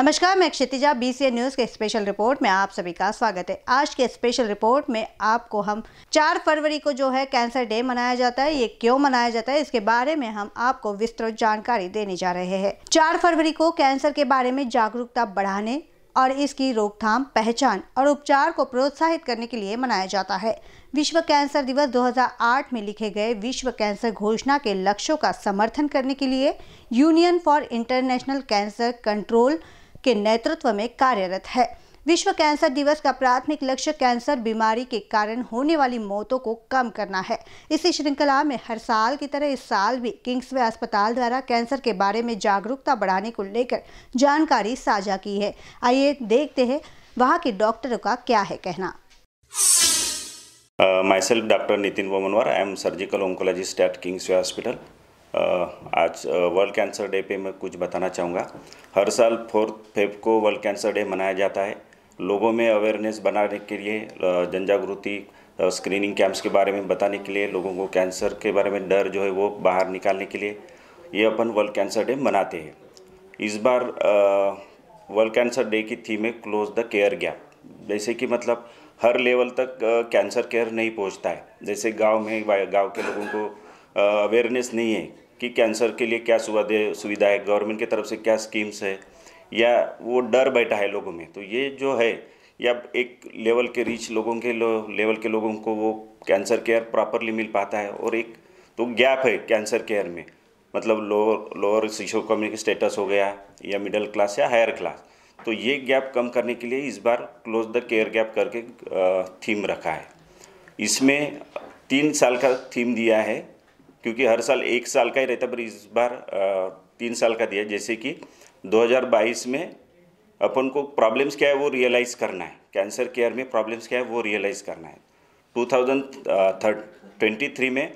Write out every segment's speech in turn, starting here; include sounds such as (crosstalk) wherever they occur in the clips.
नमस्कार मैं Kshitija BCN news के स्पेशल रिपोर्ट में आप सभी का स्वागत है आज के स्पेशल रिपोर्ट में आपको हम 4 फरवरी को जो है कैंसर डे मनाया जाता है ये क्यों मनाया जाता है इसके बारे में हम आपको विस्तृत जानकारी देने जा रहे हैं 4 फरवरी को कैंसर के बारे में जागरूकता बढ़ाने और इसकी रोकथाम पहचान और उपचार को प्रोत्साहित करने के लिए मनाया जाता है विश्व कैंसर दिवस 2008 में लिखे गए विश्व कैंसर घोषणा के लक्ष्यों का समर्थन करने के लिए Union for International Cancer Control के नेतृत्व में कार्यरत है विश्व कैंसर दिवस का प्राथमिक लक्ष्य कैंसर बीमारी के कारण होने वाली मौतों को कम करना है इसी श्रृंखला में हर साल की तरह इस साल भी किंग्सवे अस्पताल द्वारा कैंसर के बारे में जागरूकता बढ़ाने को लेकर जानकारी साझा की है आइए देखते हैं वहाँ के डॉक्टरों का क्या है कहना myself doctor Nitin Wamanwar I am surgical oncologist at way hospital आज वर्ल्ड कैंसर डे पे मैं कुछ बताना चाहूँगा हर साल फोर्थ फेफ को वर्ल्ड कैंसर डे मनाया जाता है लोगों में अवेयरनेस बनाने के लिए जन जागृति स्क्रीनिंग कैंप्स के बारे में बताने के लिए लोगों को कैंसर के बारे में डर जो है वो बाहर निकालने के लिए ये अपन वर्ल्ड कैंसर डे मनाते हैं इस बार वर्ल्ड कैंसर डे की थीम है क्लोज द केयर गैप जैसे कि मतलब हर लेवल तक कैंसर केयर नहीं पहुंचता है जैसे गांव में गांव के लोगों को अवेयरनेस नहीं है कि कैंसर के लिए क्या सुविधा है गवर्नमेंट की तरफ से क्या स्कीम्स है या वो डर बैठा है लोगों में तो ये जो है या एक लेवल के रीच लोगों के लेवल के लोगों को वो कैंसर केयर प्रॉपरली मिल पाता है और एक तो गैप है कैंसर केयर में मतलब lower lower social economic status हो गया या मिडिल क्लास या हायर क्लास तो ये गैप कम करने के लिए इस बार क्लोज द केयर गैप करके थीम रखा है इसमें तीन साल का थीम दिया है क्योंकि हर साल एक साल का ही रहता पर इस बार तीन साल का दिया जैसे कि 2022 में अपन को प्रॉब्लम्स क्या है वो रियलाइज़ करना है कैंसर केयर में प्रॉब्लम्स क्या है वो रियलाइज़ करना है 2023 में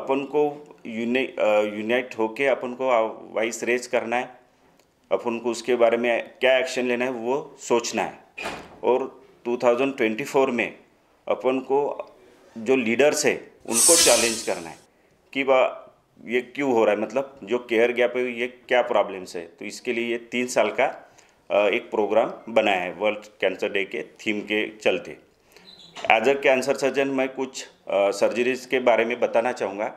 अपन को यूनाइट होके अपन को वाइस रेज करना है अपन को उसके बारे में क्या एक्शन लेना है वो सोचना है और 2024 में अपन को जो लीडर्स है उनको चैलेंज करना है कि ये क्यों हो रहा है मतलब जो केयर गैप है ये क्या प्रॉब्लम्स है तो इसके लिए ये तीन साल का एक प्रोग्राम बनाया है वर्ल्ड कैंसर डे के थीम के चलते एज अ कैंसर सर्जन मैं कुछ सर्जरीज के बारे में बताना चाहूँगा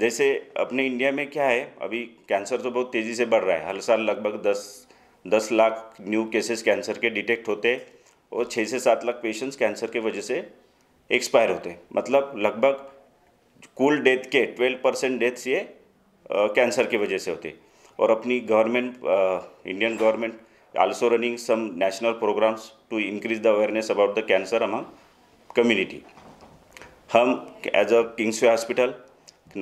जैसे अपने इंडिया में क्या है अभी कैंसर तो बहुत तेज़ी से बढ़ रहा है हर साल लगभग दस दस लाख न्यू केसेस कैंसर के डिटेक्ट होते हैं और छः से सात लाख पेशेंट्स कैंसर के वजह से एक्सपायर होते हैं मतलब लगभग कुल डेथ के 12 परसेंट डेथ्स ये कैंसर की वजह से होते और अपनी government Indian government also running some national programs to increase the awareness about the cancer among community हम as a Kingsway hospital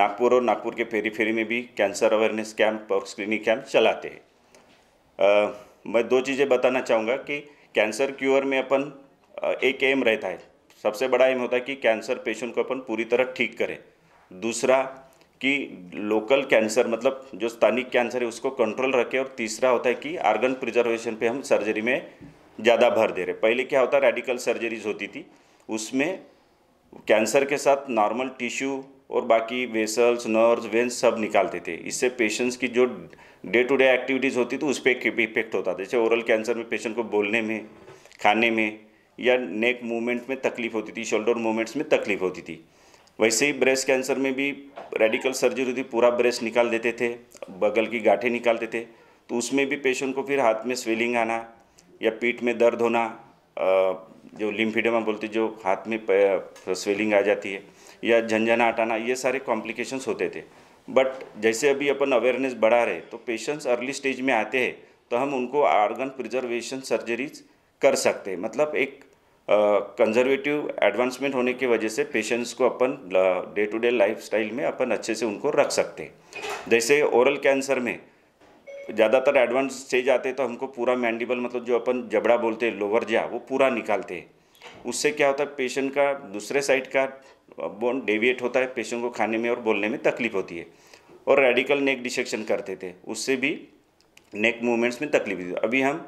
Nagpur और नागपुर के फेरी फेरी में भी कैंसर अवेयरनेस कैंप और स्क्रीनिंग कैंप चलाते हैं मैं दो चीज़ें बताना चाहूँगा कि कैंसर क्योर में अपन एक एम रहता है सबसे बड़ा एम होता है कि कैंसर पेशेंट को अपन पूरी तरह ठीक करें दूसरा कि लोकल कैंसर मतलब जो स्थानिक कैंसर है उसको कंट्रोल रखें और तीसरा होता है कि आर्गन प्रिजर्वेशन पे हम सर्जरी में ज़्यादा भर दे रहे पहले क्या होता रेडिकल सर्जरीज होती थी उसमें कैंसर के साथ नॉर्मल टिश्यू और बाकी वेसल्स नर्व्स वेंस सब निकालते थे इससे पेशेंट्स की जो डे टू डे एक्टिविटीज़ होती थी तो उस पर इफेक्ट होता था जैसे ओरल कैंसर में पेशेंट को बोलने में खाने में या नेक मूवमेंट में तकलीफ होती थी शोल्डर मूवमेंट्स में तकलीफ होती थी वैसे ही ब्रेस्ट कैंसर में भी रेडिकल सर्जरी होती पूरा ब्रेस्ट निकाल देते थे बगल की गाठे निकालते थे तो उसमें भी पेशेंट को फिर हाथ में स्वेलिंग आना या पीठ में दर्द होना जो लिम्फिडमा बोलते जो हाथ में स्वेलिंग आ जाती है या झंझना हटाना ये सारे कॉम्प्लिकेशंस होते थे बट जैसे अभी अपन अवेयरनेस बढ़ा रहे तो पेशेंट्स अर्ली स्टेज में आते हैं तो हम उनको आर्गन प्रिजर्वेशन सर्जरीज कर सकते हैं मतलब एक कंजर्वेटिव uh, एडवांसमेंट होने की वजह से पेशेंट्स को अपन day to day lifestyle में अपन अच्छे से उनको रख सकते हैं जैसे ओरल कैंसर में ज़्यादातर एडवांस स्टेज आते हैं तो हमको पूरा मैंडिबल मतलब जो अपन जबड़ा बोलते हैं लोअर जा वो पूरा निकालते हैं उससे क्या होता है पेशेंट का दूसरे साइड का बोन डेविएट होता है पेशेंट को खाने में और बोलने में तकलीफ होती है और रेडिकल नेक डिसेक्शन करते थे उससे भी नेक मूवमेंट्स में तकलीफ होती अभी हम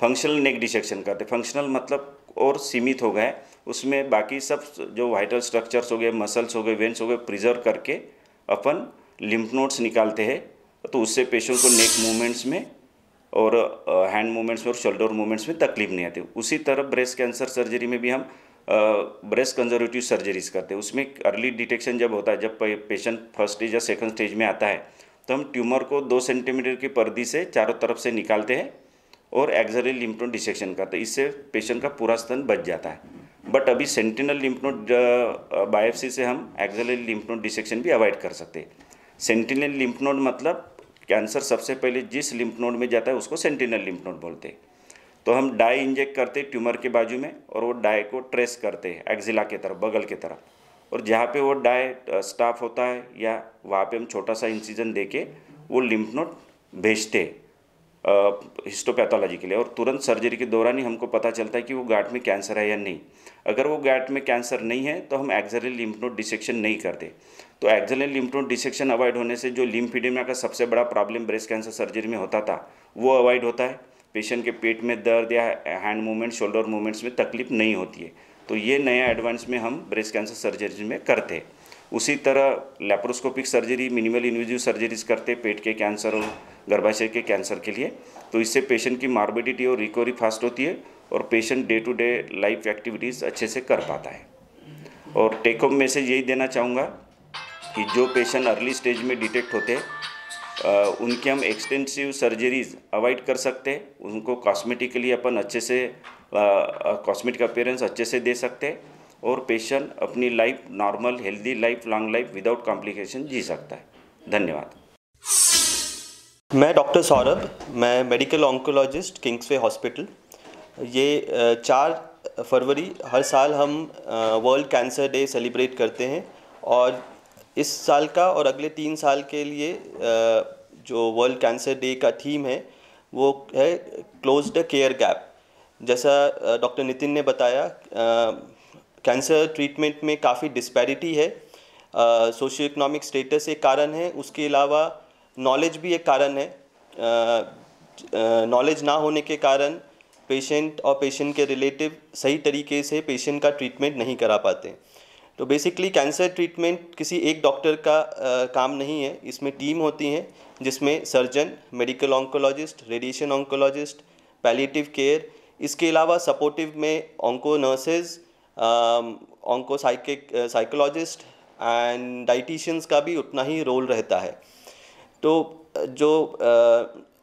फंक्शनल नेक डिसेक्शन करते फंक्शनल मतलब और सीमित हो गए उसमें बाकी सब जो वाइटल स्ट्रक्चर्स हो गए मसल्स हो गए वेंस हो गए प्रिजर्व करके अपन लिम्फ नोट्स निकालते हैं तो उससे पेशेंट को नेक मूवमेंट्स में और हैंड मूवमेंट्स में और शोल्डर मूवमेंट्स में तकलीफ नहीं आती उसी तरह ब्रेस्ट कैंसर सर्जरी में भी हम ब्रेस्ट कंजर्वेटिव सर्जरीज करते हैं उसमें अर्ली डिटेक्शन जब होता है जब पेशेंट फर्स्ट स्टेज या सेकंड स्टेज में आता है तो हम ट्यूमर को दो सेंटीमीटर की पर्दी से चारों तरफ से निकालते हैं और एक्सरे लिम्पनोड डिसेक्शन करते हैं इससे पेशेंट का पूरा स्तन बच जाता है बट अभी सेंटिनल लिम्पनोड बायोप्सी से हम एक्सरे लिम्पनोड डिसेक्शन भी अवॉइड कर सकते हैं सेंटिनल लिम्पनोड मतलब कैंसर सबसे पहले जिस लिम्फ नोड में जाता है उसको सेंटिनल लिम्फ नोड बोलते हैं तो हम डाई इंजेक्ट करते हैं ट्यूमर के बाजू में और वो डाई को ट्रेस करते हैं एक्जिला के तरफ बगल के तरफ और जहाँ पे वो डाई स्टाफ होता है या वहाँ पे हम छोटा सा इंसिजन देके वो लिम्फ नोड भेजते हैं हिस्टोपैथोलॉजी के लिए और तुरंत सर्जरी के दौरान ही हमको पता चलता है कि वो गांठ में कैंसर है या नहीं अगर वो गांठ में कैंसर नहीं है तो हम एक्जरल लिम्फनोड डिसेक्शन नहीं करते तो एक्जरल लिम्फनोड डिसेक्शन अवॉइड होने से जो लिम्फिडेमिया का सबसे बड़ा प्रॉब्लम ब्रेस्ट कैंसर सर्जरी में होता था वो अवॉइड होता है पेशेंट के पेट में दर्द या हैंड मूवमेंट शोल्डर मूवमेंट्स में तकलीफ नहीं होती है तो ये नया एडवांस में हम ब्रेस्ट कैंसर सर्जरी में करते हैं उसी तरह laparoscopic surgery minimal invasive surgeries करते पेट के कैंसर और गर्भाशय के कैंसर के लिए तो इससे पेशेंट की मार्बिडिटी और रिकवरी फास्ट होती है और patient day to day life activities अच्छे से कर पाता है और टेक होम मैसेज यही देना चाहूँगा कि जो पेशेंट अर्ली स्टेज में डिटेक्ट होते हैं उनकी हम एक्सटेंसिव सर्जरीज अवॉइड कर सकते हैं उनको कॉस्मेटिकली अपन अच्छे से कॉस्मेटिक अपेयरेंस अच्छे से दे सकते हैं और पेशेंट अपनी life normal healthy life long life without complication जी सकता है धन्यवाद मैं डॉक्टर सौरभ मैं मेडिकल ऑन्कोलॉजिस्ट किंग्सवे हॉस्पिटल ये चार फरवरी हर साल हम वर्ल्ड कैंसर डे सेलिब्रेट करते हैं और इस साल का और अगले तीन साल के लिए जो वर्ल्ड कैंसर डे का थीम है वो है क्लोज द केयर गैप जैसा डॉक्टर नितिन ने बताया कैंसर ट्रीटमेंट में काफ़ी डिस्पैरिटी है सोशियो इकोनॉमिक स्टेटस एक कारण है उसके अलावा नॉलेज भी एक कारण है नॉलेज ना होने के कारण पेशेंट और पेशेंट के रिलेटिव सही तरीके से पेशेंट का ट्रीटमेंट नहीं करा पाते तो बेसिकली कैंसर ट्रीटमेंट किसी एक डॉक्टर का आ, काम नहीं है इसमें टीम होती है जिसमें surgeon medical oncologist radiation oncologist palliative care इसके अलावा सपोर्टिव में onco nurses onco oncopsychic psychologist and dieticians का भी उतना ही रोल रहता है तो uh, जो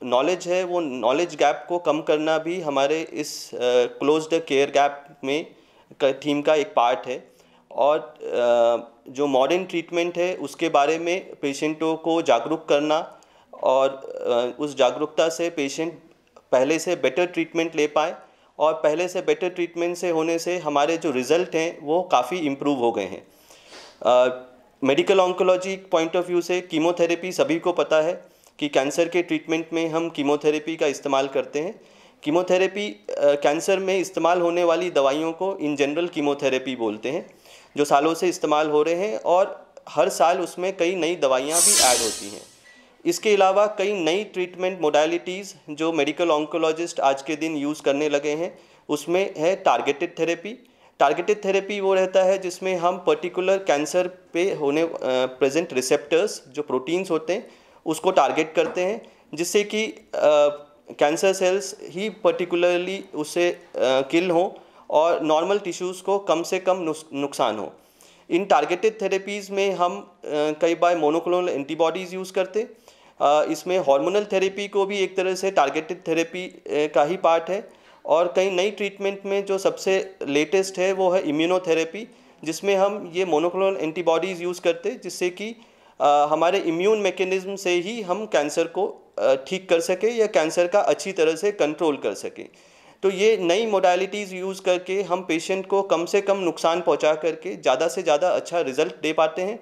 नॉलेज uh, है वो नॉलेज गैप को कम करना भी हमारे इस क्लोज्ड केयर गैप में थीम का एक पार्ट है और uh, जो मॉडर्न ट्रीटमेंट है उसके बारे में पेशेंटों को जागरूक करना और उस जागरूकता से पेशेंट पहले से बेटर ट्रीटमेंट ले पाए और पहले से बेटर ट्रीटमेंट से होने से हमारे जो रिज़ल्ट हैं वो काफ़ी इम्प्रूव हो गए हैं medical oncology point of view से कीमोथेरेपी सभी को पता है कि कैंसर के ट्रीटमेंट में हम कीमोथेरेपी का इस्तेमाल करते हैं कीमोथेरेपी कैंसर में इस्तेमाल होने वाली दवाइयों को इन जनरल कीमोथेरेपी बोलते हैं जो सालों से इस्तेमाल हो रहे हैं और हर साल उसमें कई नई दवाइयाँ भी ऐड होती हैं इसके अलावा कई नई ट्रीटमेंट मोडालिटीज़ जो मेडिकल ऑन्कोलॉजिस्ट आज के दिन यूज़ करने लगे हैं उसमें है टारगेटेड थेरेपी टारगेटेड थेरेपी वो रहता है जिसमें हम पर्टिकुलर कैंसर पे होने प्रेजेंट रिसेप्टर्स जो प्रोटीन्स होते हैं उसको टारगेट करते हैं जिससे कि कैंसर सेल्स ही पर्टिकुलरली उसे किल हों और नॉर्मल टिश्यूज़ को कम से कम नुकसान हो इन टारगेटेड थेरेपीज़ में हम कई बार मोनोक्लोनल एंटीबॉडीज़ यूज़ करते हैं इसमें हार्मोनल थेरेपी को भी एक तरह से टारगेटेड थेरेपी का ही पार्ट है और कई नई ट्रीटमेंट में जो सबसे लेटेस्ट है वो है इम्यूनोथेरेपी जिसमें हम ये मोनोक्लोनल एंटीबॉडीज़ यूज़ करते जिससे कि हमारे इम्यून मैकेनिज्म से ही हम कैंसर को ठीक कर सकें या कैंसर का अच्छी तरह से कंट्रोल कर सकें तो ये नई मोडालिटीज़ यूज़ करके हम पेशेंट को कम से कम नुकसान पहुंचा करके ज़्यादा से ज़्यादा अच्छा रिजल्ट दे पाते हैं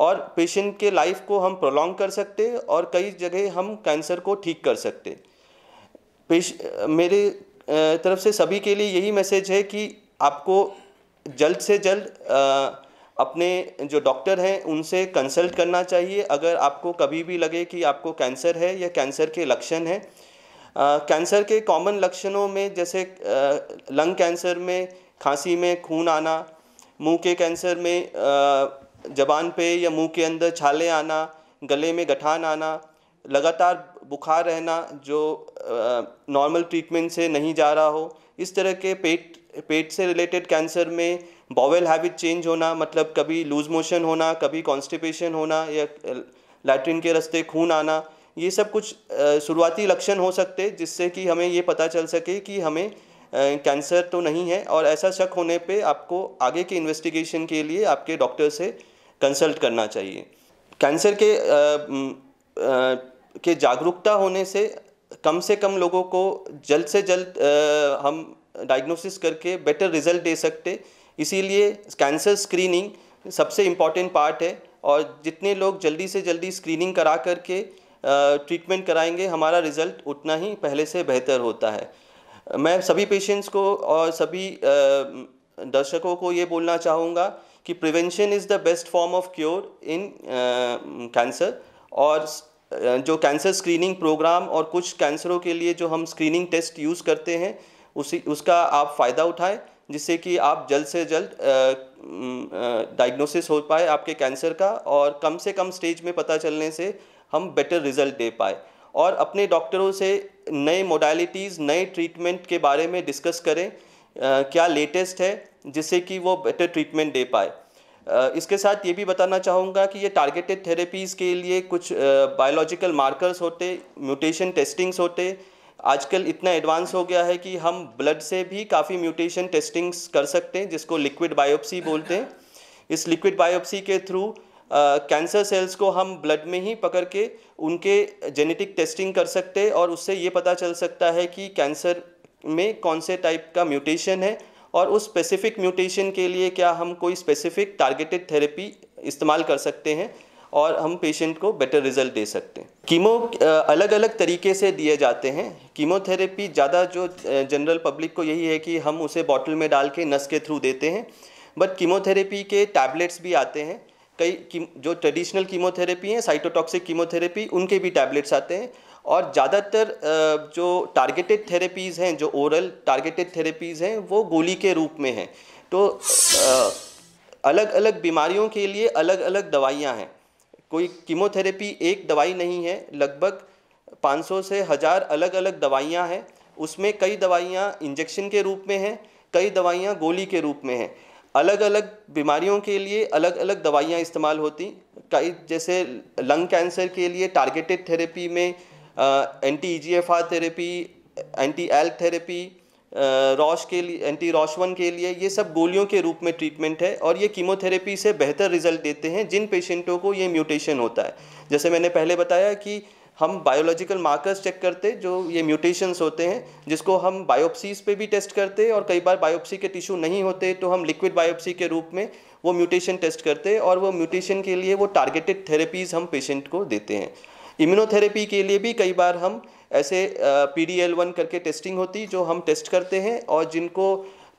और पेशेंट के लाइफ को हम प्रोलॉन्ग कर सकते और कई जगह हम कैंसर को ठीक कर सकते पेश मेरे तरफ से सभी के लिए यही मैसेज है कि आपको जल्द से जल्द अपने जो डॉक्टर हैं उनसे कंसल्ट करना चाहिए अगर आपको कभी भी लगे कि आपको कैंसर है या कैंसर के लक्षण हैं कैंसर के कॉमन लक्षणों में जैसे लंग कैंसर में खांसी में खून आना मुंह के कैंसर में ज़बान पे या मुंह के अंदर छाले आना गले में गठान आना लगातार बुखार रहना जो नॉर्मल ट्रीटमेंट से नहीं जा रहा हो इस तरह के पेट पेट से रिलेटेड कैंसर में बॉवेल हैबिट चेंज होना मतलब कभी लूज मोशन होना कभी कॉन्स्टिपेशन होना या लैट्रिन के रास्ते खून आना ये सब कुछ शुरुआती लक्षण हो सकते जिससे कि हमें ये पता चल सके कि हमें कैंसर तो नहीं है और ऐसा शक होने पे आपको आगे के इन्वेस्टिगेशन के लिए आपके डॉक्टर से कंसल्ट करना चाहिए कैंसर के आ, आ, के जागरूकता होने से कम से कम लोगों को जल्द से जल्द हम डायग्नोसिस करके बेटर रिजल्ट दे सकते इसीलिए कैंसर स्क्रीनिंग सबसे इम्पॉर्टेंट पार्ट है और जितने लोग जल्दी से जल्दी स्क्रीनिंग करा करके ट्रीटमेंट कराएंगे हमारा रिजल्ट उतना ही पहले से बेहतर होता है मैं सभी पेशेंट्स को और सभी दर्शकों को ये बोलना चाहूँगा कि prevention is the best form of cure in cancer और uh, जो कैंसर स्क्रीनिंग प्रोग्राम और कुछ कैंसरों के लिए जो हम स्क्रीनिंग टेस्ट यूज़ करते हैं उसी उसका आप फ़ायदा उठाएं जिससे कि आप जल्द से जल्द डायग्नोसिस uh, mm, uh, हो पाए आपके कैंसर का और कम से कम स्टेज में पता चलने से हम बेटर रिजल्ट दे पाए और अपने डॉक्टरों से नए मोडालिटीज़ नए ट्रीटमेंट के बारे में डिस्कस करें क्या लेटेस्ट है जिससे कि वो बेटर ट्रीटमेंट दे पाए इसके साथ ये भी बताना चाहूँगा कि ये टारगेटेड थेरेपीज़ के लिए कुछ बायोलॉजिकल मार्कर्स होते म्यूटेशन टेस्टिंग्स होते आजकल इतना एडवांस हो गया है कि हम ब्लड से भी काफ़ी म्यूटेशन टेस्टिंग्स कर सकते हैं जिसको लिक्विड बायोप्सी बोलते हैं इस लिक्विड बायोप्सी के थ्रू कैंसर सेल्स को हम ब्लड में ही पकड़ के उनके जेनेटिक टेस्टिंग कर सकते और उससे ये पता चल सकता है कि कैंसर में कौन से टाइप का म्यूटेशन है और उस स्पेसिफिक म्यूटेशन के लिए क्या हम कोई स्पेसिफिक टारगेटेड थेरेपी इस्तेमाल कर सकते हैं और हम पेशेंट को बेटर रिजल्ट दे सकते हैं कीमो अलग अलग तरीके से दिए जाते हैं कीमोथेरेपी ज़्यादा जो जनरल पब्लिक को यही है कि हम उसे बॉटल में डाल के नस के थ्रू देते हैं बट कीमोथेरेपी के टैबलेट्स भी आते हैं कई जो ट्रेडिशनल कीमोथेरेपी हैं साइटोटॉक्सिक कीमोथेरेपी उनके भी टैबलेट्स आते हैं और ज़्यादातर जो टारगेटेड थेरेपीज़ हैं जो ओरल टारगेटेड थेरेपीज़ हैं वो गोली के रूप में हैं तो अलग अलग बीमारियों के लिए अलग अलग दवाइयाँ हैं कोई कीमोथेरेपी एक दवाई नहीं है लगभग 500 से हज़ार अलग अलग दवाइयाँ हैं उसमें कई दवाइयाँ इंजेक्शन के रूप में हैं कई दवाइयाँ गोली के रूप में हैं अलग अलग बीमारियों के लिए अलग अलग दवाइयाँ इस्तेमाल होती कई जैसे लंग कैंसर के लिए टारगेटेड थेरेपी में anti E G F R therapy anti ALK therapy ROS के लिए एंटी रॉशवन के लिए ये सब गोलियों के रूप में ट्रीटमेंट है और ये कीमोथेरेपी से बेहतर रिजल्ट देते हैं जिन पेशेंटों को ये म्यूटेशन होता है जैसे मैंने पहले बताया कि हम बायोलॉजिकल मार्कर्स चेक करते जो ये म्यूटेशंस होते हैं जिसको हम बायोप्सीज पे भी टेस्ट करते और कई बार बायोप्सी के टिश्यू नहीं होते तो हम लिक्विड बायोप्सी के रूप में वो म्यूटेशन टेस्ट करते और वो म्यूटेशन के लिए वो टारगेटेड थेरेपीज़ हम पेशेंट को देते हैं इम्यूनोथेरेपी के लिए भी कई बार हम ऐसे पी डी एल वन करके टेस्टिंग होती जो हम टेस्ट करते हैं और जिनको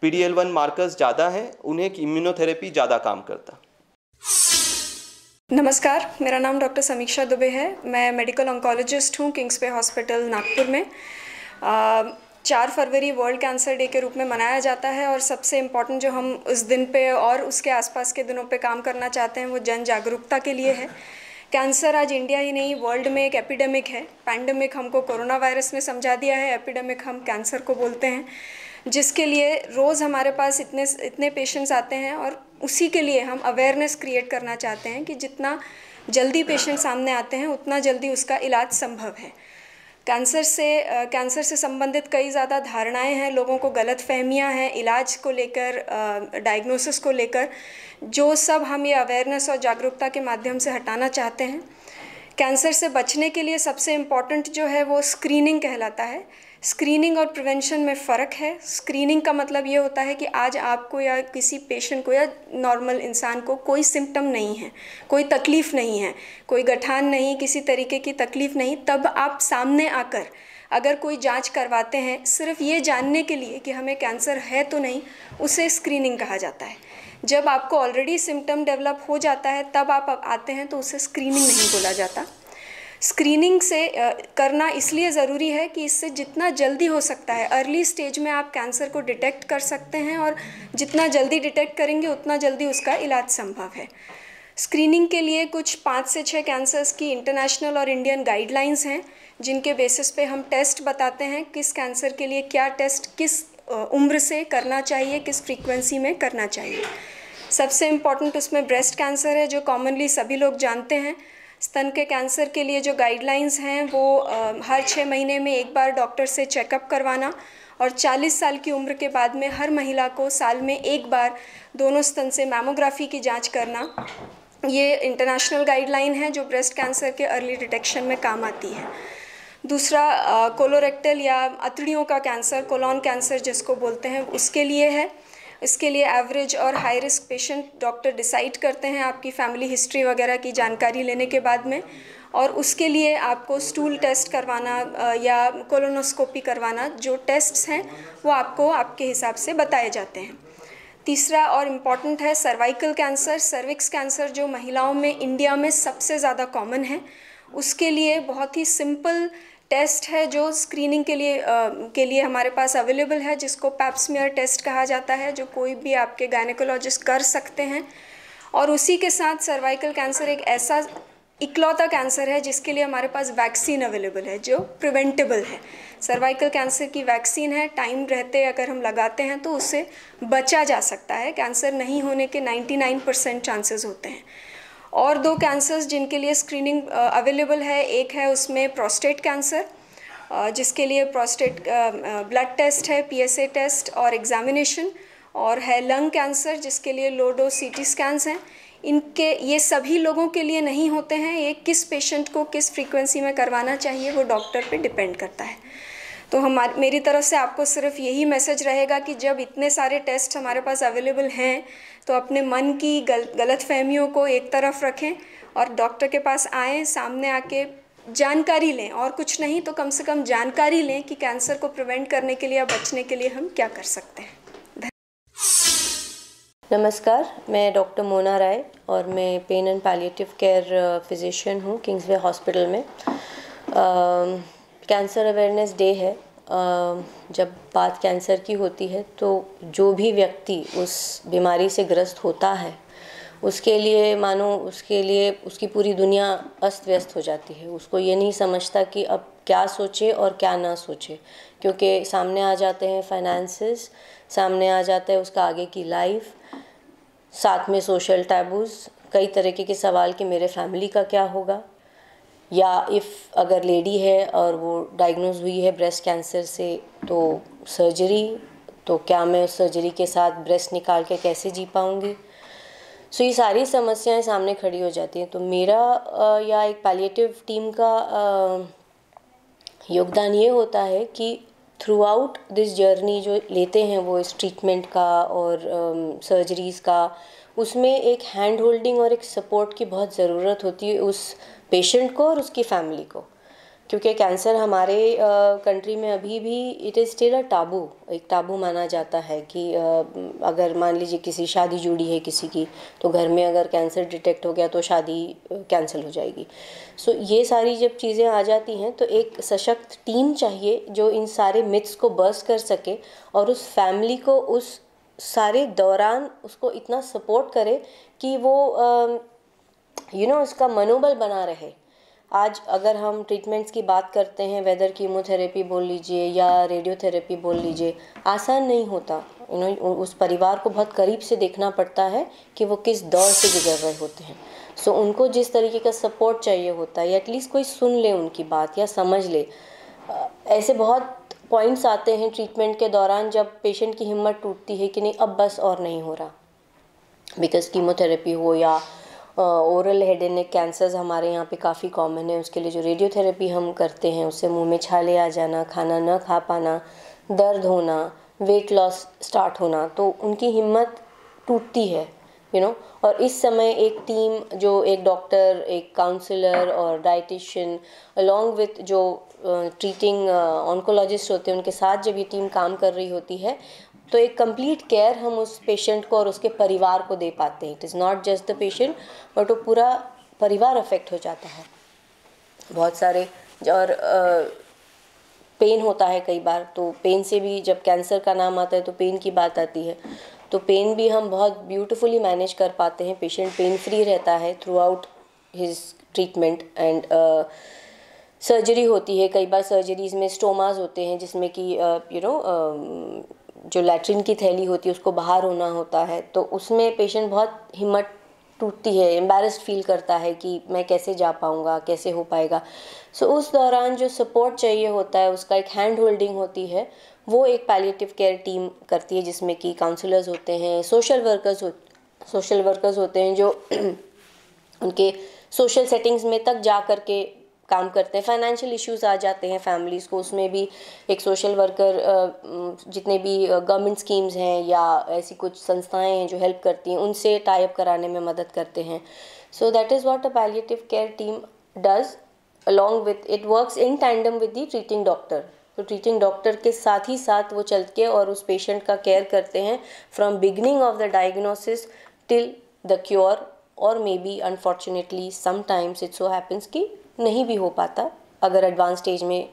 P D L one markers ज़्यादा हैं उन्हें इम्यूनोथेरेपी ज़्यादा काम करता नमस्कार मेरा नाम डॉक्टर समीक्षा दुबे है मैं मेडिकल ऑन्कोलॉजिस्ट हूँ किंग्स पे हॉस्पिटल नागपुर में चार फरवरी वर्ल्ड कैंसर डे के रूप में मनाया जाता है और सबसे इम्पॉर्टेंट जो हम उस दिन पे और उसके आसपास के दिनों पे काम करना चाहते हैं वो जन जागरूकता के लिए है कैंसर आज इंडिया ही नहीं वर्ल्ड में एक एपिडेमिक है पैंडमिक हमको कोरोना वायरस ने समझा दिया है एपिडेमिक हम कैंसर को बोलते हैं जिसके लिए रोज़ हमारे पास इतने इतने पेशेंट्स आते हैं और उसी के लिए हम अवेयरनेस क्रिएट करना चाहते हैं कि जितना जल्दी पेशेंट सामने आते हैं उतना जल्दी उसका इलाज संभव है कैंसर से कैंसर से संबंधित कई ज़्यादा धारणाएं हैं लोगों को गलत फहमियाँ हैं इलाज को लेकर डायग्नोसिस को लेकर जो सब हम ये अवेयरनेस और जागरूकता के माध्यम से हटाना चाहते हैं कैंसर से बचने के लिए सबसे इम्पॉर्टेंट जो है वो स्क्रीनिंग कहलाता है स्क्रीनिंग और प्रिवेंशन में फ़र्क है स्क्रीनिंग का मतलब ये होता है कि आज आपको या किसी पेशेंट को या नॉर्मल इंसान को कोई सिम्टम नहीं है कोई तकलीफ़ नहीं है कोई गठान नहीं किसी तरीके की तकलीफ़ नहीं तब आप सामने आकर अगर कोई जांच करवाते हैं सिर्फ ये जानने के लिए कि हमें कैंसर है तो नहीं उसे स्क्रीनिंग कहा जाता है जब आपको ऑलरेडी सिम्टम डेवलप हो जाता है तब आप आते हैं तो उसे स्क्रीनिंग नहीं बोला जाता स्क्रीनिंग से करना इसलिए ज़रूरी है कि इससे जितना जल्दी हो सकता है अर्ली स्टेज में आप कैंसर को डिटेक्ट कर सकते हैं और जितना जल्दी डिटेक्ट करेंगे उतना जल्दी उसका इलाज संभव है स्क्रीनिंग के लिए कुछ पाँच से छः कैंसर्स की इंटरनेशनल और इंडियन गाइडलाइंस हैं जिनके बेसिस पे हम टेस्ट बताते हैं किस कैंसर के लिए क्या टेस्ट किस उम्र से करना चाहिए किस फ्रीक्वेंसी में करना चाहिए सबसे इम्पॉर्टेंट उसमें ब्रेस्ट कैंसर है जो कॉमनली सभी लोग जानते हैं स्तन के कैंसर के लिए जो गाइडलाइंस हैं वो हर छः महीने में एक बार डॉक्टर से चेकअप करवाना और 40 साल की उम्र के बाद में हर महिला को साल में एक बार दोनों स्तन से मैमोग्राफी की जांच करना ये इंटरनेशनल गाइडलाइन है जो ब्रेस्ट कैंसर के अर्ली डिटेक्शन में काम आती है दूसरा कोलोरेक्टल या अतड़ियों का कैंसर कोलॉन कैंसर जिसको बोलते हैं उसके लिए है इसके लिए एवरेज और high risk patient doctor decide करते हैं आपकी फैमिली हिस्ट्री वगैरह की जानकारी लेने के बाद में और उसके लिए आपको स्टूल टेस्ट करवाना या कोलोनोस्कोपी करवाना जो टेस्ट्स हैं वो आपको आपके हिसाब से बताए जाते हैं तीसरा और इम्पॉर्टेंट है सर्वाइकल कैंसर सर्विक्स कैंसर जो महिलाओं में इंडिया में सबसे ज़्यादा कॉमन है उसके लिए बहुत ही सिंपल टेस्ट है जो स्क्रीनिंग के लिए आ, के लिए हमारे पास अवेलेबल है जिसको पैप्समियर टेस्ट कहा जाता है जो कोई भी आपके गायनेकोलॉजिस्ट कर सकते हैं और उसी के साथ सर्वाइकल कैंसर एक ऐसा इकलौता कैंसर है जिसके लिए हमारे पास वैक्सीन अवेलेबल है जो प्रिवेंटेबल है सर्वाइकल कैंसर की वैक्सीन है टाइम रहते अगर हम लगाते हैं तो उससे बचा जा सकता है कैंसर नहीं होने के 99 परसेंट चांसेस होते हैं और दो कैंसर्स जिनके लिए स्क्रीनिंग अवेलेबल uh, है एक है उसमें प्रोस्टेट कैंसर uh, जिसके लिए प्रोस्टेट ब्लड टेस्ट है पीएसए टेस्ट और एग्जामिनेशन और है लंग कैंसर जिसके लिए लोडो सी टी हैं इनके ये सभी लोगों के लिए नहीं होते हैं ये किस पेशेंट को किस फ्रीक्वेंसी में करवाना चाहिए वो डॉक्टर पे डिपेंड करता है तो हमारे मेरी तरफ से आपको सिर्फ यही मैसेज रहेगा कि जब इतने सारे टेस्ट हमारे पास अवेलेबल हैं तो अपने मन की गल, गलत फहमियों को एक तरफ रखें और डॉक्टर के पास आएँ सामने आके जानकारी लें और कुछ नहीं तो कम से कम जानकारी लें कि कैंसर को प्रिवेंट करने के लिए या बचने के लिए हम क्या कर सकते हैं नमस्कार मैं डॉक्टर मोना राय और मैं pain and palliative care physician हूँ किंग्सवे हॉस्पिटल में आ, कैंसर अवेयरनेस डे है जब बात कैंसर की होती है तो जो भी व्यक्ति उस बीमारी से ग्रस्त होता है उसके लिए मानो उसके लिए उसकी पूरी दुनिया अस्त व्यस्त हो जाती है उसको ये नहीं समझता कि अब क्या सोचे और क्या ना सोचे क्योंकि सामने आ जाते हैं फाइनेंसेस सामने आ जाता है उसका आगे की लाइफ साथ में सोशल टैबूज़ कई तरीके के सवाल कि मेरे फैमिली का क्या होगा या इफ़ अगर लेडी है और वो डायग्नोज हुई है ब्रेस्ट कैंसर से तो सर्जरी तो क्या मैं उस सर्जरी के साथ ब्रेस्ट निकाल के कैसे जी पाऊँगी सो ये सारी समस्याएं सामने खड़ी हो जाती हैं तो मेरा या एक पैलिएटिव टीम का योगदान ये होता है कि थ्रू आउट दिस जर्नी जो लेते हैं वो इस ट्रीटमेंट का और सर्जरीज़ का उसमें एक हैंड होल्डिंग और एक सपोर्ट की बहुत ज़रूरत होती है उस पेशेंट को और उसकी फैमिली को क्योंकि कैंसर हमारे कंट्री में अभी भी it is still a taboo एक टाबू माना जाता है कि uh, अगर मान लीजिए किसी शादी जुड़ी है किसी की तो घर में अगर कैंसर डिटेक्ट हो गया तो शादी कैंसिल हो जाएगी सो so, ये सारी जब चीज़ें आ जाती हैं तो एक सशक्त टीम चाहिए जो इन सारे मिथ्स को बर्स कर सके और उस फैमिली को उस सारे दौरान उसको इतना सपोर्ट करे कि वो uh, यू नो उसका मनोबल बना रहे आज अगर हम ट्रीटमेंट्स की बात करते हैं वेदर कीमोथेरेपी बोल लीजिए या रेडियोथेरेपी बोल लीजिए आसान नहीं होता यू नो उस परिवार को बहुत करीब से देखना पड़ता है कि वो किस दौर से गुजर रहे होते हैं सो so, उनको जिस तरीके का सपोर्ट चाहिए होता है या एटलीस्ट कोई सुन ले उनकी बात या समझ ले ऐसे बहुत पॉइंट्स आते हैं ट्रीटमेंट के दौरान जब पेशेंट की हिम्मत टूटती है कि नहीं अब बस और नहीं हो रहा बिकॉज कीमोथेरेपी हो या oral head and neck cancers हमारे यहाँ पे काफ़ी कॉमन है उसके लिए जो रेडियोथेरेपी हम करते हैं उससे मुंह में छाले आ जाना खाना ना खा पाना दर्द होना वेट लॉस स्टार्ट होना तो उनकी हिम्मत टूटती है यू you नो know? और इस समय एक टीम जो एक डॉक्टर एक काउंसलर और डाइटिशियन अलॉन्ग विथ जो ट्रीटिंग ऑन्कोलॉजिस्ट होते हैं उनके साथ जब ये टीम काम कर रही होती है तो एक कंप्लीट केयर हम उस पेशेंट को और उसके परिवार को दे पाते हैं it is not just the patient but वो पूरा परिवार अफेक्ट हो जाता है बहुत सारे और पेन होता है कई बार तो पेन से भी जब कैंसर का नाम आता है तो पेन की बात आती है तो पेन भी हम बहुत ब्यूटिफुली मैनेज कर पाते हैं पेशेंट पेन फ्री रहता है throughout his treatment and surgery होती है कई बार सर्जरीज में स्टोमाज होते हैं जिसमें कि यू नो जो लैट्रिन की थैली होती है उसको बाहर होना होता है तो उसमें पेशेंट बहुत हिम्मत टूटती है एम्बेरस्ड फील करता है कि मैं कैसे जा पाऊँगा कैसे हो पाएगा सो so, उस दौरान जो सपोर्ट चाहिए होता है उसका एक हैंड होल्डिंग होती है वो एक पैलिएटिव केयर टीम करती है जिसमें कि काउंसलर्स होते हैं सोशल वर्कर्स हो सोशल वर्कर्स होते हैं जो (clears throat) उनके सोशल सेटिंग्स में तक जा कर के काम करते हैं फाइनेंशियल इश्यूज आ जाते हैं फैमिलीज़ को उसमें भी एक सोशल वर्कर जितने भी गवर्नमेंट स्कीम्स हैं या ऐसी कुछ संस्थाएं हैं जो हेल्प करती हैं उनसे टाइप कराने में मदद करते हैं so that is what a palliative care team does along with it work in tandem with the treating doctor तो ट्रीटिंग डॉक्टर के साथ ही साथ वो चल के और उस पेशेंट का केयर करते हैं from beginning of the diagnosis till the cure और may be unfortunately sometimes it's so happens कि नहीं भी हो पाता अगर एडवांस स्टेज में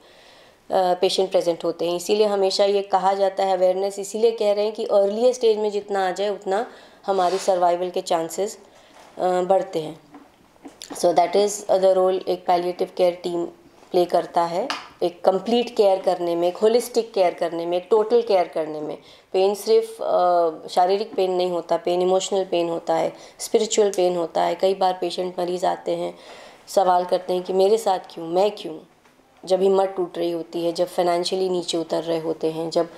पेशेंट प्रेजेंट होते हैं इसीलिए हमेशा ये कहा जाता है अवेयरनेस इसीलिए कह रहे हैं कि अर्लियर स्टेज में जितना आ जाए उतना हमारी सर्वाइवल के चांसेस बढ़ते हैं so that is the role एक पैलिएटिव केयर टीम प्ले करता है एक कंप्लीट केयर करने में एक होलिस्टिक केयर करने में एक टोटल केयर करने में पेन सिर्फ शारीरिक पेन नहीं होता पेन इमोशनल पेन होता है स्पिरिचुअल पेन होता है कई बार पेशेंट मरीज़ आते हैं सवाल करते हैं कि मेरे साथ क्यों मैं क्यों जब हिम्मत टूट रही होती है जब फाइनेंशियली नीचे उतर रहे होते हैं जब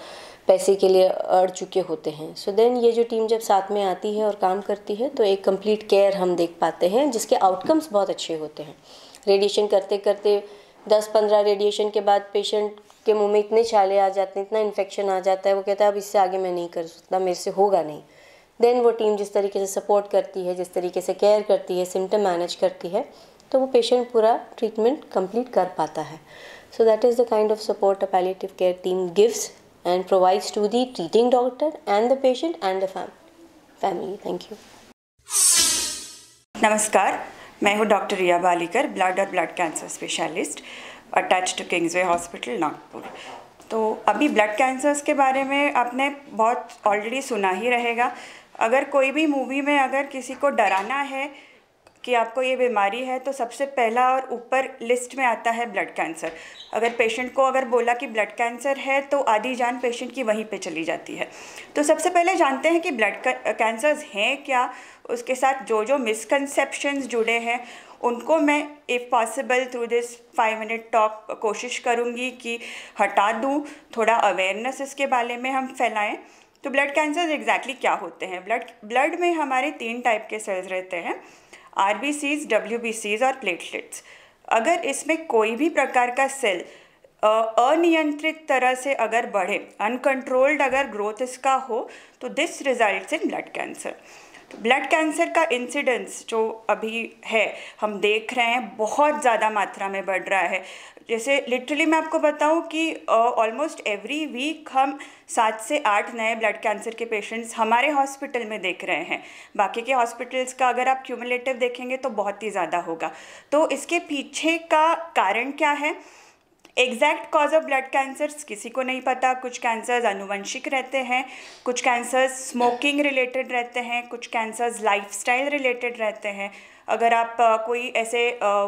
पैसे के लिए अड़ चुके होते हैं सो so देन ये जो टीम जब साथ में आती है और काम करती है तो एक कंप्लीट केयर हम देख पाते हैं जिसके आउटकम्स बहुत अच्छे होते हैं रेडिएशन करते करते दस पंद्रह रेडिएशन के बाद पेशेंट के मुंह में इतने छाले आ जाते हैं इतना इन्फेक्शन आ जाता है वो कहता है अब इससे आगे मैं नहीं कर सकता मेरे से होगा नहीं देन वो टीम जिस तरीके से सपोर्ट करती है जिस तरीके से केयर करती है सिम्टम मैनेज करती है तो वो पेशेंट पूरा ट्रीटमेंट कंप्लीट कर पाता है so that is the kind of support a palliative care team gives and provides to the treating doctor and the patient and the family thank you नमस्कार मैं हूँ डॉक्टर रिया बालीकर ब्लड और blood cancer specialist attach to Kingsway hospital Nagpur तो अभी blood cancers के बारे में आपने बहुत ऑलरेडी सुना ही रहेगा अगर कोई भी मूवी में अगर किसी को डराना है कि आपको ये बीमारी है तो सबसे पहला और ऊपर लिस्ट में आता है ब्लड कैंसर अगर पेशेंट को अगर बोला कि ब्लड कैंसर है तो आधी जान पेशेंट की वहीं पे चली जाती है तो सबसे पहले जानते हैं कि ब्लड कैंसर्स हैं क्या उसके साथ जो जो मिसकनसेप्शंस जुड़े हैं उनको मैं if possible through this five minute talk कोशिश करूँगी कि हटा दूँ थोड़ा अवेयरनेस इसके बारे में हम फैलाएं तो ब्लड कैंसर एग्जैक्टली क्या होते हैं ब्लड ब्लड में हमारे तीन टाइप के सेल्स रहते हैं R B Cs W B Cs और प्लेटलेट्स अगर इसमें कोई भी प्रकार का सेल अनियंत्रित तरह से अगर बढ़े अनकंट्रोल्ड अगर ग्रोथ इसका हो तो this result in blood cancer blood cancer का इंसिडेंस जो अभी है हम देख रहे हैं बहुत ज़्यादा मात्रा में बढ़ रहा है जैसे लिटरली मैं आपको बताऊं कि ऑलमोस्ट एवरी वीक हम सात से आठ नए ब्लड कैंसर के पेशेंट्स हमारे हॉस्पिटल में देख रहे हैं बाकी के हॉस्पिटल्स का अगर आप क्यूमुलेटिव देखेंगे तो बहुत ही ज़्यादा होगा तो इसके पीछे का कारण क्या है exact cause of blood cancers किसी को नहीं पता कुछ कैंसर्स अनुवंशिक रहते हैं कुछ कैंसर्स स्मोकिंग रिलेटेड रहते हैं कुछ कैंसर्स लाइफस्टाइल रिलेटेड रहते हैं अगर आप कोई ऐसे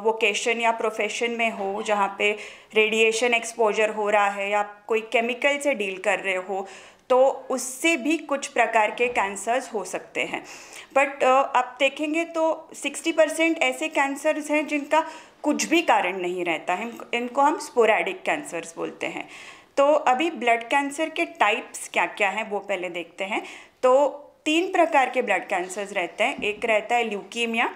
वोकेशन या प्रोफेशन में हो जहाँ पे रेडिएशन एक्सपोजर हो रहा है या कोई केमिकल से डील कर रहे हो तो उससे भी कुछ प्रकार के कैंसर्स हो सकते हैं बट आप देखेंगे तो 60 परसेंट ऐसे कैंसर्स हैं जिनका कुछ भी कारण नहीं रहता है इनको हम स्पोरैडिक कैंसर्स बोलते हैं तो अभी ब्लड कैंसर के टाइप्स क्या क्या हैं वो पहले देखते हैं तो तीन प्रकार के ब्लड कैंसर्स रहते हैं एक रहता है ल्यूकीमिया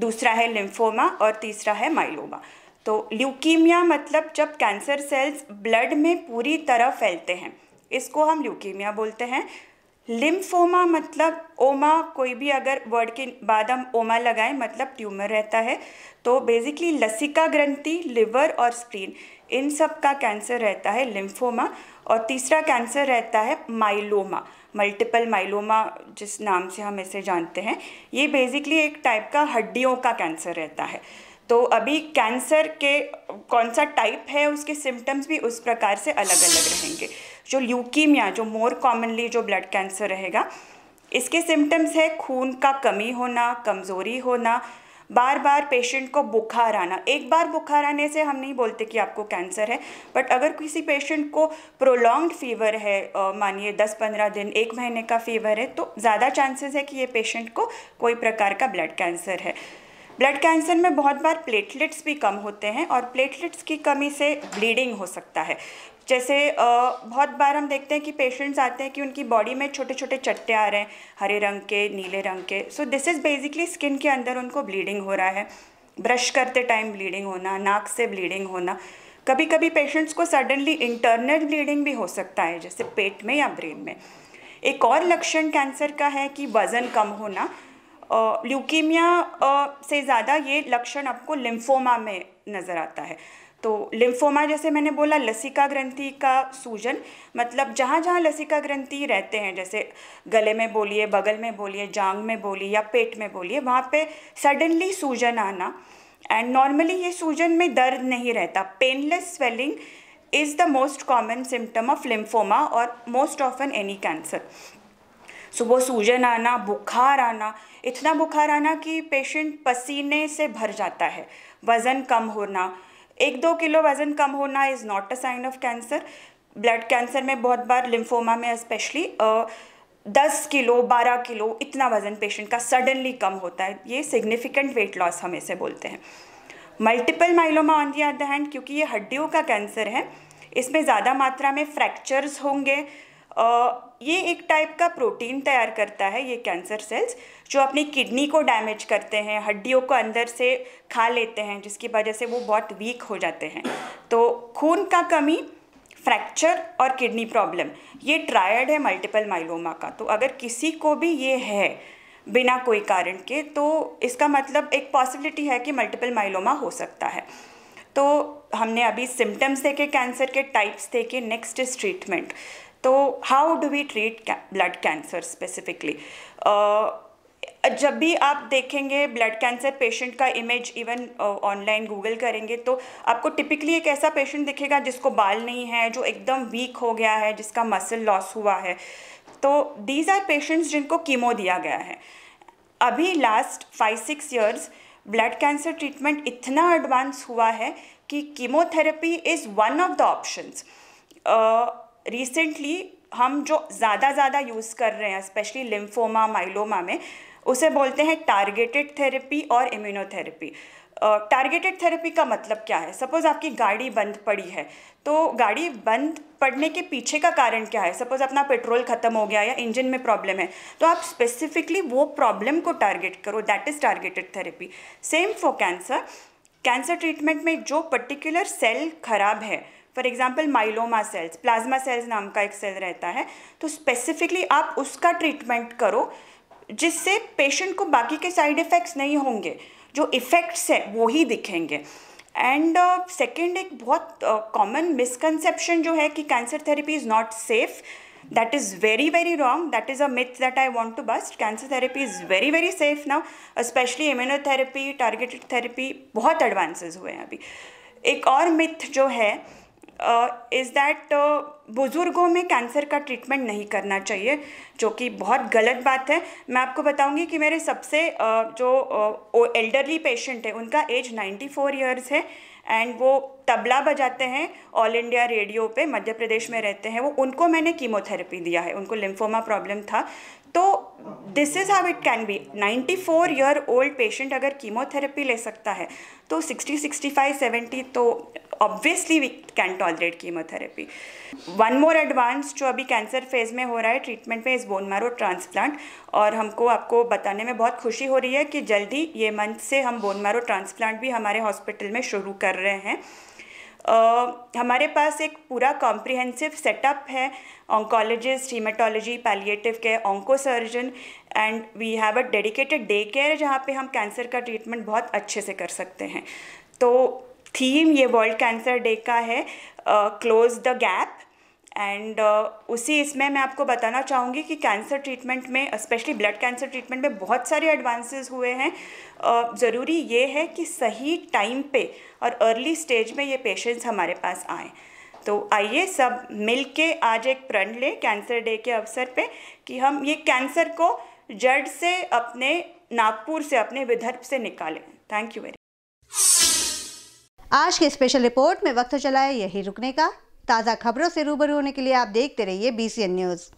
दूसरा है लिम्फोमा और तीसरा है माइलोमा तो ल्यूकीमिया मतलब जब कैंसर सेल्स ब्लड में पूरी तरह फैलते हैं इसको हम ल्यूकीमिया बोलते हैं लिम्फोमा मतलब ओमा कोई भी अगर वर्ड के बाद हम ओमा लगाएं मतलब ट्यूमर रहता है तो बेसिकली लसिका ग्रंथि लिवर और स्प्रीन इन सब का कैंसर रहता है लिम्फोमा और तीसरा कैंसर रहता है माइलोमा मल्टीपल माइलोमा जिस नाम से हम इसे जानते हैं ये बेसिकली एक टाइप का हड्डियों का कैंसर रहता है तो अभी कैंसर के कौन सा टाइप है उसके सिम्टम्स भी उस प्रकार से अलग अलग रहेंगे जो ल्यूकीमिया जो मोर कॉमनली जो ब्लड कैंसर रहेगा इसके सिम्टम्स है खून का कमी होना कमज़ोरी होना बार बार पेशेंट को बुखार आना एक बार बुखार आने से हम नहीं बोलते कि आपको कैंसर है बट अगर किसी पेशेंट को प्रोलॉन्ग्ड फीवर है मानिए दस पंद्रह दिन एक महीने का फीवर है तो ज़्यादा चांसेस है कि ये पेशेंट को कोई प्रकार का ब्लड कैंसर है ब्लड कैंसर में बहुत बार प्लेटलेट्स भी कम होते हैं और प्लेटलेट्स की कमी से ब्लीडिंग हो सकता है जैसे बहुत बार हम देखते हैं कि पेशेंट्स आते हैं कि उनकी बॉडी में छोटे छोटे चट्टे आ रहे हैं हरे रंग के नीले रंग के so this is basically skin के अंदर उनको ब्लीडिंग हो रहा है ब्रश करते टाइम ब्लीडिंग होना नाक से ब्लीडिंग होना कभी कभी पेशेंट्स को सडनली इंटरनल ब्लीडिंग भी हो सकता है जैसे पेट में या ब्रेन में एक और लक्षण कैंसर का है कि वज़न कम होना ल्यूकीमिया से ज़्यादा ये लक्षण आपको लिम्फोमा में नज़र आता है तो लिम्फोमा जैसे मैंने बोला लसिका ग्रंथि का सूजन मतलब जहाँ जहाँ लसिका ग्रंथि रहते हैं जैसे गले में बोलिए बगल में बोलिए जांग में बोलिए या पेट में बोलिए वहाँ पे सडनली सूजन आना एंड नॉर्मली ये सूजन में दर्द नहीं रहता painless swelling is the most common symptom of lymphoma और most often any cancer so वो सूजन आना बुखार आना इतना बुखार आना कि पेशेंट पसीने से भर जाता है वज़न कम होना एक दो किलो वज़न कम होना is not a sign of cancer blood cancer में बहुत बार लिम्फोमा में स्पेशली दस किलो बारह किलो इतना वज़न पेशेंट का सडनली कम होता है ये सिग्निफिकेंट वेट लॉस हम इसे बोलते हैं multiple myeloma on the other hand क्योंकि ये हड्डियों का कैंसर है इसमें ज़्यादा मात्रा में फ्रैक्चर्स होंगे ये एक टाइप का प्रोटीन तैयार करता है ये कैंसर सेल्स जो अपनी किडनी को डैमेज करते हैं हड्डियों को अंदर से खा लेते हैं जिसकी वजह से वो बहुत वीक हो जाते हैं तो खून का कमी फ्रैक्चर और किडनी प्रॉब्लम ये ट्रायड है मल्टीपल माइलोमा का तो अगर किसी को भी ये है बिना कोई कारण के तो इसका मतलब एक पॉसिबिलिटी है कि मल्टीपल माइलोमा हो सकता है तो हमने अभी सिम्टम्स देखे कैंसर के टाइप्स देखे नेक्स्ट इज ट्रीटमेंट तो how do we treat blood cancer specifically जब भी आप देखेंगे ब्लड कैंसर पेशेंट का इमेज इवन ऑनलाइन गूगल करेंगे तो आपको टिपिकली एक ऐसा पेशेंट दिखेगा जिसको बाल नहीं है जो एकदम वीक हो गया है जिसका मसल लॉस हुआ है तो दीज आर पेशेंट्स जिनको कीमो दिया गया है अभी last five six years blood cancer treatment इतना एडवांस हुआ है कि chemotherapy is one of the options recently हम जो ज़्यादा ज़्यादा यूज़ कर रहे हैं स्पेशली लिम्फोमा माइलोमा में उसे बोलते हैं टारगेटेड थेरेपी और इम्यूनोथेरेपी टारगेटेड थेरेपी का मतलब क्या है सपोज़ आपकी गाड़ी बंद पड़ी है तो गाड़ी बंद पड़ने के पीछे का कारण क्या है सपोज़ अपना पेट्रोल ख़त्म हो गया या इंजन में प्रॉब्लम है तो आप स्पेसिफिकली वो प्रॉब्लम को टारगेट करो that is targeted therapy same for cancer cancer treatment में जो पर्टिकुलर सेल खराब है for example myeloma cells plasma cells नाम का एक सेल रहता है तो स्पेसिफिकली आप उसका ट्रीटमेंट करो जिससे पेशेंट को बाकी के साइड इफ़ेक्ट्स नहीं होंगे जो इफ़ेक्ट्स हैं वो ही दिखेंगे एंड सेकेंड uh, एक बहुत कॉमन uh, मिसकनसेप्शन जो है कि cancer therapy is not safe that is very very wrong that is a myth that I want to bust cancer therapy is very very safe now specially immunotherapy targeted therapy बहुत advances हुए हैं अभी एक और myth जो है is that बुज़ुर्गों में कैंसर का ट्रीटमेंट नहीं करना चाहिए जो कि बहुत गलत बात है मैं आपको बताऊंगी कि मेरे सबसे uh, जो एल्डरली पेशेंट है उनका एज 94 फोर ईयर्स है एंड वो तबला बजाते हैं ऑल इंडिया रेडियो पे मध्य प्रदेश में रहते हैं वो उनको मैंने कीमोथेरेपी दिया है उनको लिम्फोमा प्रॉब्लम था तो this is how it can be 94 year old patient अगर कीमोथेरेपी ले सकता है तो 60, 65, 70 तो obviously we can tolerate chemotherapy one more advance जो अभी कैंसर फेज में हो रहा है ट्रीटमेंट में इस बोन मैरो ट्रांसप्लांट और हमको आपको बताने में बहुत खुशी हो रही है कि जल्दी ये मंथ से हम बोन मैरो ट्रांसप्लांट भी हमारे हॉस्पिटल में शुरू कर रहे हैं Uh, हमारे पास एक पूरा कॉम्प्रिहेंसिव सेटअप है oncologist haematology palliative care onco surgeon and we have a dedicated day care जहाँ पे हम कैंसर का ट्रीटमेंट बहुत अच्छे से कर सकते हैं तो थीम ये वर्ल्ड कैंसर डे का है close the gap and uh, उसी इसमें मैं आपको बताना चाहूँगी कि कैंसर ट्रीटमेंट में स्पेशली ब्लड कैंसर ट्रीटमेंट में बहुत सारे एडवांसेस हुए हैं uh, ज़रूरी ये है कि सही टाइम पे और अर्ली स्टेज में ये पेशेंट्स हमारे पास आएँ तो आइए सब मिल के आज एक प्रण लें कैंसर डे के अवसर पे कि हम ये कैंसर को जड़ से अपने नागपुर से अपने विदर्भ से निकालें थैंक यू वेरी आज की स्पेशल रिपोर्ट में वक्त तो चलाए यही रुकने का ताज़ा खबरों से रूबरू होने के लिए आप देखते रहिए बी न्यूज़